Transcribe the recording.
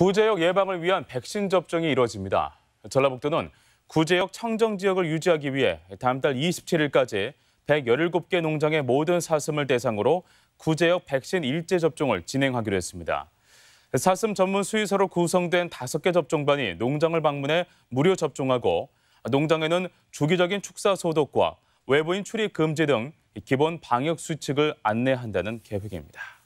구제역 예방을 위한 백신 접종이 이뤄집니다. 전라북도는 구제역 청정 지역을 유지하기 위해 다음 달 27일까지 117개 농장의 모든 사슴을 대상으로 구제역 백신 일제 접종을 진행하기로 했습니다. 사슴 전문 수의사로 구성된 5개 접종반이 농장을 방문해 무료 접종하고 농장에는 주기적인 축사 소독과 외부인 출입 금지 등 기본 방역 수칙을 안내한다는 계획입니다.